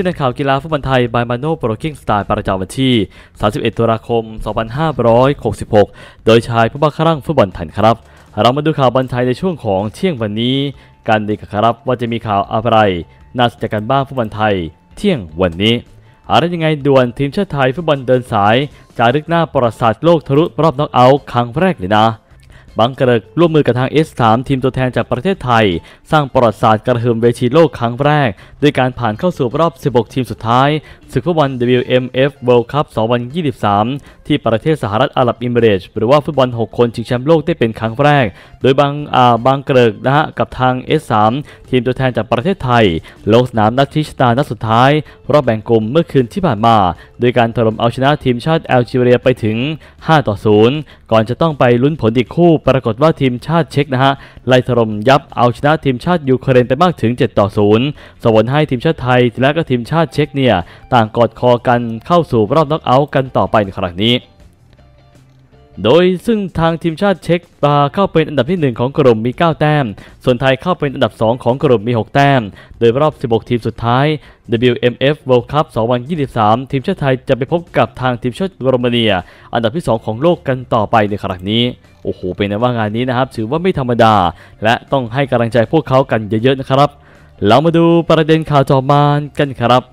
ที่นักข่าวกีฬาฟุตบอลไทย บายมาโนโปรกิ้งสไตล์ประจำวันที่ 31 ตุลาคม 2566 โดยชายผู้บังคั่งฟุตบอลไทยครับ เรามาดูข่าวบอลไทยในช่วงของเที่ยงวันนี้กันดีครับว่าจะมีข่าวอะไร น่าสนใจกันบ้างฟุตบอลไทยเที่ยงวันนี้ อะไรยังไงด่วนทีมชาติไทยฟุตบอลเดินสาย จารึกหน้าประสาทโลกทะลุรอบน็อกเอาท์ครั้งแรกเลยนะบังกระร่วมมือกับทาง S3 ทีมตัวแทนจากประเทศไทย สร้างประวัติศาสตร์กระหึ่มเวทีโลกครั้งแรกด้วยการผ่านเข้าสู่รอบ 16 ทีมสุดท้ายศึกฟุตบอล WMF World Cup 2023 ที่ประเทศสหรัฐอาหรับอิมิเรตสหรือว่าฟุตบอล 6 คนชิงแชมป์โลกได้เป็นครั้งแรก โดยบางอาบางเกรกนะฮะกับทาง S3 ทีมตัวแทนจากประเทศไทยลงสนามนัดชิชตานัดสุดท้ายรอบแบ่งกลุ่มเมื่อคืนที่ผ่านมา โดยการถล่มเอาชนะทีมชาติแอลจีเรียไปถึง5ต่อ0ก่อนจะต้องไปลุ้นผลอีกคู่ปรากฏว่าทีมชาติเช็กนะฮะไล่ถล่มยับเอาชนะทีมชาติ ยูเครนไปมากถึง7ต่อ0สวรรค์ให้ทีมชาติไทย และก็ทีมชาติเช็กเนี่ย ต่างกอดคอกันเข้าสู่รอบน็อกเอาท์กันต่อไปในครั้งนี้โดยซึ่งทางทีมชาติเช็กเข้าเป็นอันดับที่ 1 ของกลุ่มมี 9 แต้ม ส่วนไทยเข้าเป็นอันดับ 2 ของกลุ่มมี 6 แต้ม โดยรอบ 16 ทีมสุดท้าย WMF World Cup 2023 ทีมชาติไทยจะไปพบกับทางทีมชาติโรมาเนีย อันดับที่ 2 ของโลกกันต่อไปในครั้งนี้ โอ้โห เป็นนว่างานนี้นะครับ ถือว่าไม่ธรรมดา และต้องให้กำลังใจพวกเขากันเยอะๆนะครับ เรามาดูประเด็นข่าวจอมานกันครับ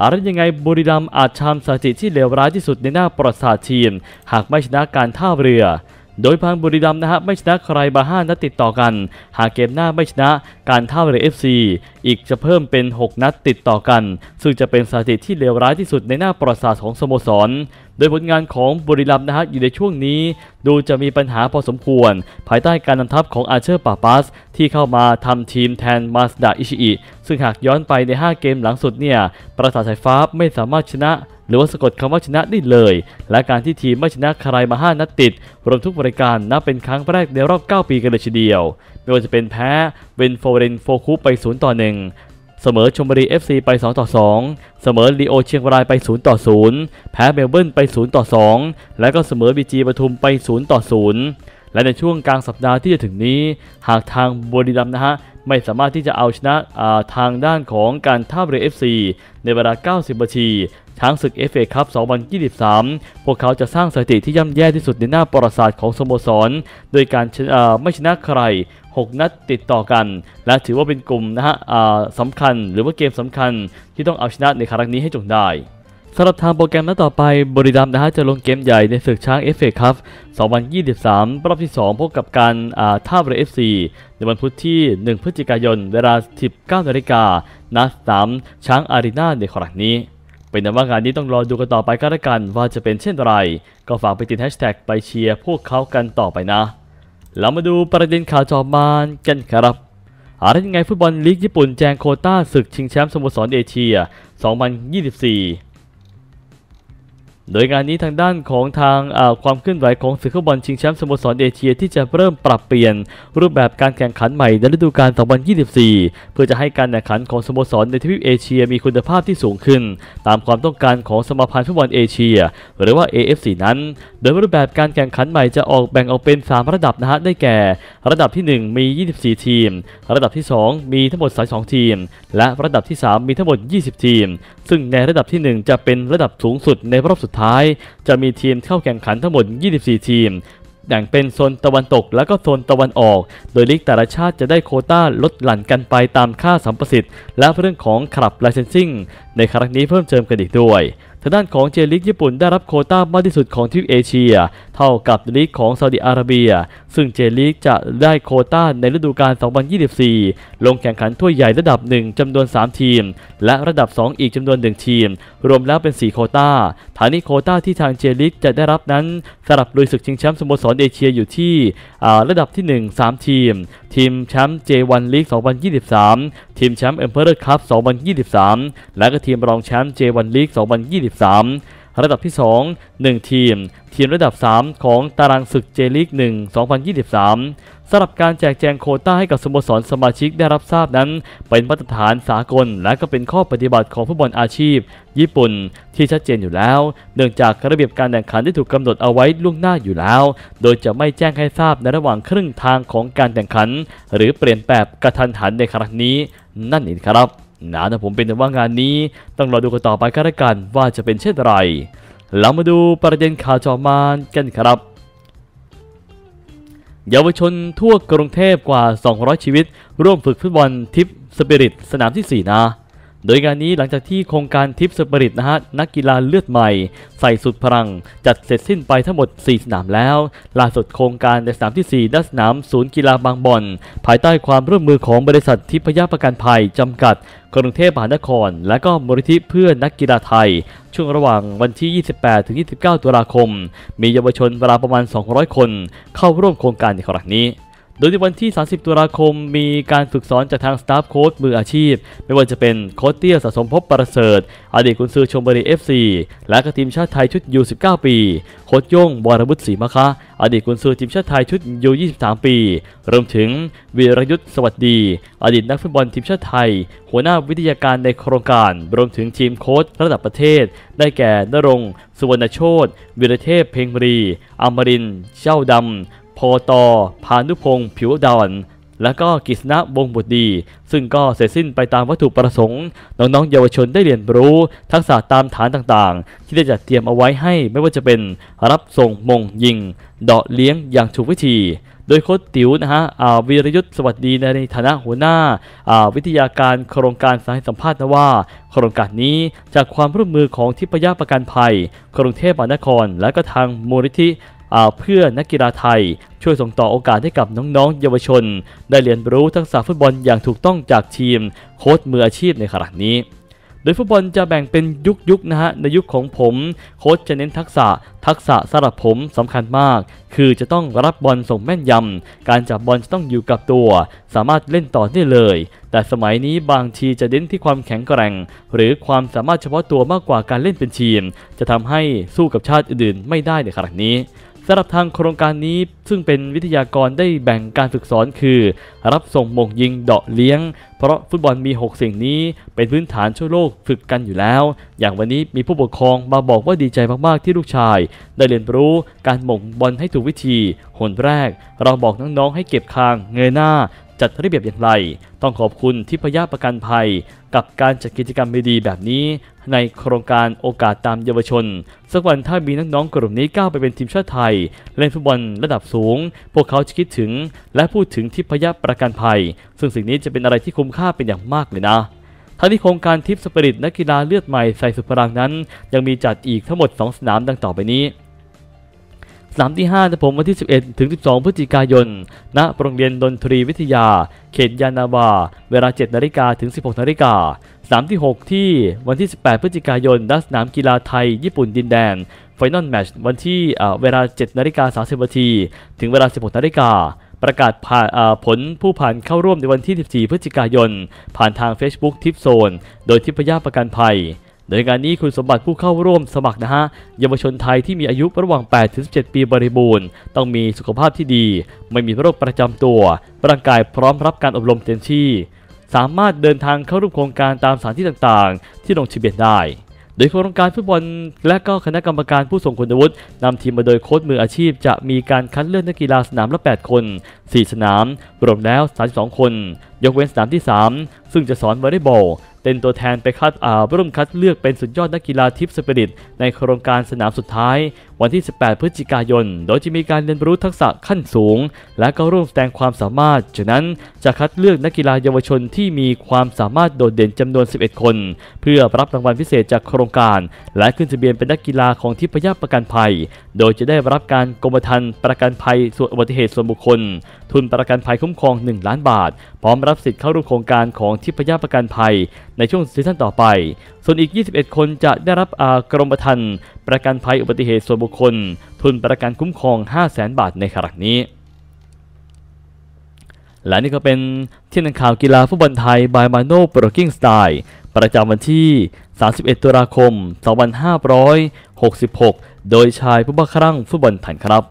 อะไรยังไงบุรีรัมย์อาจทำสถิติที่เลวร้ายที่สุดในหน้าประสาสทีม หากไม่ชนะการท่าเรือ โดยพังบุรีรัมย์นะฮะไม่ชนะใครมาห้านัดติดต่อกันหากเกมหน้าไม่ชนะการท่าเรือ FC อีกจะเพิ่มเป็น 6 นัดติดต่อกัน ซึ่งจะเป็นสถิติที่เลวร้ายที่สุดในหน้าประสาสของสโมสรโดยผลงานของบุรีรัมย์นะฮะอยู่ในช่วงนี้ ดูจะมีปัญหาพอสมควร ภายใต้การนำทัพของอาเชอร์ปาปัสที่เข้ามาทำทีมแทนมาสดาอิชิอิ ซึ่งหากย้อนไปใน 5 เกมหลังสุดเนี่ยประสาทสายฟ้าไม่สามารถชนะ หรือว่าสะกดคำว่าชนะได้เลย และการที่ทีมไม่ชนะใครมา 5นัดติด รวมทุกบริการนับเป็นครั้งแรกในรอบ 9 ปีกันเลยทีเดียวไม่ว่าจะเป็นแพ้เวนโฟเรนโฟคูไป0ต่อ1เสมอชมบุรี FC ไป 2 ต่อ 2 เสมอลีโอเชียงรายไป 0 ต่อ 0 แพ้เบลเบิร์นไป 0 ต่อ 2 และก็เสมอบีจีปทุมไป 0 ต่อ 0 และในช่วงกลางสัปดาห์ที่จะถึงนี้ หากทางบุรีรัมย์นะฮะไม่สามารถที่จะเอาชนะาทางด้านของการท่าเรือ FC ในเวลา 90นาทีช้างศึก FA คัพ2023 พวกเขาจะสร้างสถิติที่ย่ำแย่ที่สุดในหน้าประวัติศาสตร์ของสโมสรโดยการไม่ชนะใคร6 นัดติดต่อกัน และถือว่าเป็นกลุ่มนะฮะสำคัญหรือว่าเกมสำคัญที่ต้องเอาชนะในครั้งนี้ให้จงได้สำหรับทางโปรแกรมนัดต่อไปบริดามนะฮะจะลงเกมใหญ่ในศึกช้างเอฟเอคัพ2023 รอบที่ 2 พบกับการท่าเรือเอฟซีในวันพุธที่ 1 พฤศจิกายน เวลา19นาฬิกาณสามช้างอารีนาในครั้งนี้ เป็นนว่างานนี้ต้องรอดูกันต่อไปก็แล้วกัน ว่าจะเป็นเช่นไร ก็ฝากไปติดแฮชแท็กไปเชียร์พวกเขากันต่อไปนะเรามาดูประเด็นข่าวจอมานกันครับอะไรยังไงฟุตบอลลีกญี่ปุ่นแจงโคต้า ศึกชิงแชมป์สโมสร เอเชีย 2024โดยงานนี้ทางด้านของทางความเคลื่อนไหวของศึกฟุตบอลชิงแชมป์สโมสรเอเชีย ที่จะเริ่มปรับเปลี่ยน รูปแบบการแข่งขันใหม่ในฤดูกาล 2024 เพื่อจะให้การแข่งขันของสโมสรในทวีปเอเชีย มีคุณภาพที่สูงขึ้น ตามความต้องการของสมาพันธ์ฟุตบอลเอเชีย หรือว่า AFC นั้น โดยรูปแบบการแข่งขันใหม่จะออกแบ่งออกเป็น 3 ระดับนะฮะ ได้แก่ ระดับที่ 1 มี 24 ทีม ระดับที่ 2 มีทั้งหมด32ทีม และระดับที่ 3 มีทั้งหมด 20 ทีมซึ่งในระดับที่ 1 จะเป็นระดับสูงสุดในรอบสุดท้ายจะมีทีมเข้าแข่งขันทั้งหมด 24 ทีม แบ่งเป็นโซนตะวันตกและก็โซนตะวันออก โดยลีกแต่ละชาติจะได้โคต้าลดหลั่นกันไปตามค่าสัมประสิทธิ์ และเรื่องของขับไลเซนซิ่งในครั้งนี้เพิ่มเติมกันอีกด้วยทางด้านของเจลิกญี่ปุ่นได้รับโคต้ามากที่สุดของทวีปเอเชีย เท่ากับลีกของซาอุดิอาระเบียซึ่งเจลิกจะได้โคต้าในฤดูกาล2024 ลงแข่งขันถ้วยใหญ่ระดับ 1จำนวน 3 ทีม และระดับ 2 อีกจำนวน 1 ทีม รวมแล้วเป็น 4 โคต้าฐานีโคต้าที่ทางเจลิกจะได้รับนั้น สำหรับลุยศึกชิงแชมป์สโมสรเอเชียอยู่ที่ระดับที่1 3 ทีม ทีมแชมป์ J1 ลีก2023ทีมแชมป์เอ็มเพอร์เคัพ2023 และก็ทีมรองแชมป์เจวันลีก2023ระดับที่ 2 1 ทีม ทีมระดับ 3 ของตารางศึกเจลีก1 2023สำหรับการแจกแจงโคต้าให้กับสโมสรสมาชิกได้รับทราบนั้น เป็นมาตรฐานสากล และก็เป็นข้อปฏิบัติของฟุตบอลอาชีพญี่ปุ่นที่ชัดเจนอยู่แล้ว เนื่องจากระเบียบการแข่งขันได้ถูกกำหนดเอาไว้ล่วงหน้าอยู่แล้ว โดยจะไม่แจ้งให้ทราบในระหว่างครึ่งทางของการแข่งขัน หรือเปลี่ยนแปลงกระทันหันในครั้งนี้ นั่นเองครับหนาต่ผมเป็นแต่ว่างานนี้ ต้องรอดูกันต่อไปกันละกันว่าจะเป็นเช่นไร เรามาดูประเด็นข่าวจอมานกันครับ เยาวชนทั่วกรุงเทพกว่า 200 ชีวิต ร่วมฝึกฟุตบอลทิปสปิริตสนามที่ 4 นะโดยงานนี้หลังจากที่โครงการทิ์สปริตนะฮะนักกีฬาเลือดใหม่ใส่สุดพลัง จัดเสร็จสิ้นไปทั้งหมด 4 สนามแล้ว ล่าสุดโครงการในสนามที่4ณสนาม ศูนย์กีฬาบางบอน ภายใต้ความร่วมมือของบริษัททิพยประกันภัยจำกัด กรุงเทพมหานคร และก็มูลนิธิเพื่อนักกีฬาไทย ช่วงระหว่างวันที่ 28 29 ตุลาคม มีเยาวชนเวลาประมาณ 200 คน เข้าร่วมโครงการในครั้งนี้โดยในวันที่ 30 ตุลาคมมีการฝึกสอนจากทางสตาฟโค้ชมืออาชีพ ไม่ว่าจะเป็นโค้ชเตี้ยสะสมพบประเสริฐ อดีตคุณซือชมบรีเอฟซีและก็ทีมชาติไทยชุดยู19 ปี โค้ชย่งวรบุตรศรีมะคะอดีตคุณซือทีมชาติไทยชุดยู23 ปีรวมถึงวีรยุทธ์สวัสดี อดีตนักฟุตบอลทีมชาติไทยหัวหน้าวิทยาการในโครงการรวมถึงทีมโค้ชระดับประเทศ ได้แก่นรงสุวรรณโชตวิรเทพเพ็งรี อมรินเจ้าดำพตพานุพงศ์ผิวดอน และก็กิษณะวงบุตรดี ซึ่งก็เสร็จสิ้นไปตามวัตถุประสงค์ น้อง ๆ เยาวชนได้เรียนรู้ ทักษะตามฐานต่างๆ ที่ได้จัดเตรียมเอาไว้ให้ไม่ว่าจะเป็นรับส่ง มงยิง เดาะเลี้ยงอย่างถูกวิธี โดยโค้ดติ๋วนะฮะอาวีรยุทธสวัสดีในฐานะหัวหน้าวิทยาการโครงการสายสัมภาษณ์นะว่า โครงการนี้จากความร่วมมือของทิพยประกันภัย กรุงเทพมหานคร และก็ทางมูลนิธิเพื่อนักกีฬาไทยช่วยส่งต่อโอกาสให้กับน้องๆ เยาวชน ได้เรียนรู้ทักษะฟุตบอลอย่างถูกต้องจากทีม โค้ชมืออาชีพในขณะนี้ โดยฟุตบอลจะแบ่งเป็นยุคยุคนะฮะในยุคของผม โค้ชจะเน้นทักษะ ทักษะสำหรับผมสำคัญมาก คือจะต้องรับบอลส่งแม่นยำ การจับบอลจะต้องอยู่กับตัว สามารถเล่นต่อได้เลย แต่สมัยนี้บางทีจะเน้นที่ความแข็งแกร่ง หรือความสามารถเฉพาะตัวมากกว่าการเล่นเป็นทีม จะทำให้สู้กับชาติอื่นๆไม่ได้ในขณะนี้สำหรับทางโครงการนี้ซึ่งเป็นวิทยากรได้แบ่งการฝึกสอนคือ รับส่งมงยิงเดาะเลี้ยง เพราะฟุตบอลมี 6 สิ่งนี้เป็นพื้นฐานช่วยโลกฝึกกันอยู่แล้ว อย่างวันนี้มีผู้ปกครองมาบอกว่าดีใจมากๆที่ลูกชาย ได้เรียนรู้การหม่งบอลให้ถูกวิธี หนแรก เราบอกน้อง ๆ ให้เก็บคางเงยหน้าัดระเบียบอย่างไร ต้องขอบคุณทิพยาประกันภัยกับการจัดกิจกรรมดีๆแบบนี้ ในโครงการโอกาสตามเยาวชนสักวันถ้ามีน้องๆกลุ่มนี้ก้าวไปเป็นทีมชาติไทยเล่นฟุตบอลระดับสูง พวกเขาจะคิดถึง และพูดถึงทิพยาประกันภัย ซึ่งสิ่งนี้จะเป็นอะไรที่คุ้มค่าเป็นอย่างมากเลยนะ ทั้งที่โครงการทิปสปริตนักกีฬาเลือดใหม่ใส่สุพรรณนั้น ยังมีจัดอีกทั้งหมด 2 สนามดังต่อไปนี้สามที่5นะผมวันที่ 11 ถึง 12 พฤศจิกายน ณ โรงเรียนดนตรีวิทยา เขตยานาวา เวลา 7นาฬิกาถึง 16นาฬิกาสามที่6ที่วันที่ 18 พฤศจิกายนณสนามกีฬาไทย ญี่ปุ่นดินแดน ไฟนอลแมชวันที่เวลา7นาฬิกา30นาที ถึงเวลา16นาฬิกา ประกาศผาผลผู้ผ่านเข้าร่วมในวันที่ 14 พฤศจิกายน ผ่านทาง Facebook ทิปโซน โดยทิพยาประกันภัยโดยการนี้คุณสมบัติผู้เข้าร่วมสมัครนะฮะเยาวชนไทยที่มีอายุระหว่าง8ถึง17 ปีบริบูรณ์ ต้องมีสุขภาพที่ดี ไม่มีโรคประจำตัว ร่างกายพร้อมรับการอบรมเต็มที่สามารถเดินทางเข้าร่วมโครงการตามสถานที่ต่างๆ ที่ลงทะเบียนได้ โดยโครงการฟุตบอลและก็คณะกรรมการผู้ส่งคุณวุฒินำทีมมาโดยโค้ชมืออาชีพ จะมีการคัดเลือกนักกีฬาสนามละ 8 คน 4 สนาม รวมแล้ว 32 คนยกเว้นสนามที่ 3 ซึ่งจะสอนวอลเลย์บอลเป็นตัวแทนไปคัดอาร่วมคัดเลือกเป็นสุดยอดนักกีฬาทิพย์สปิริต ในโครงการสนามสุดท้าย วันที่ 18 พฤศจิกายน โดยจะมีการเรียนรู้ทักษะขั้นสูง และก็ร่วมแสดงความสามารถ ฉะนั้นจะคัดเลือกนักกีฬาเยาวชนที่มีความสามารถโดดเด่นจำนวน 11 คน เพื่อรับรางวัลพิเศษจากโครงการ และขึ้นทะเบียนเป็นนักกีฬาของทิพยาประกันภัย โดยจะได้รับการกรมธรรม์ประกันภัยส่วนอุบัติเหตุส่วนบุคคล ทุนประกันภัยคุ้มครอง 1 ล้านบาทพร้อมรัรับสิทธิ์เข้าร่วมโครงการของทิพยประกันภัยในช่วงซีซั่นต่อไป ส่วนอีก 21 คนจะได้รับอากรมธรรม์ประกันภัยอุบัติเหตุส่วนบุคคลทุนประกันคุ้มครอง 500,000 บาทในครั้งนี้ และนี่ก็เป็นที่นังข่าวกีฬาฟุตบอลไทย บายมาโน่ โปรกิ้งสไตล์ ประจำวันที่ 31 ตุลาคม 2566 โดยชายผู้บังครั่งฟุตบอลไทยครับ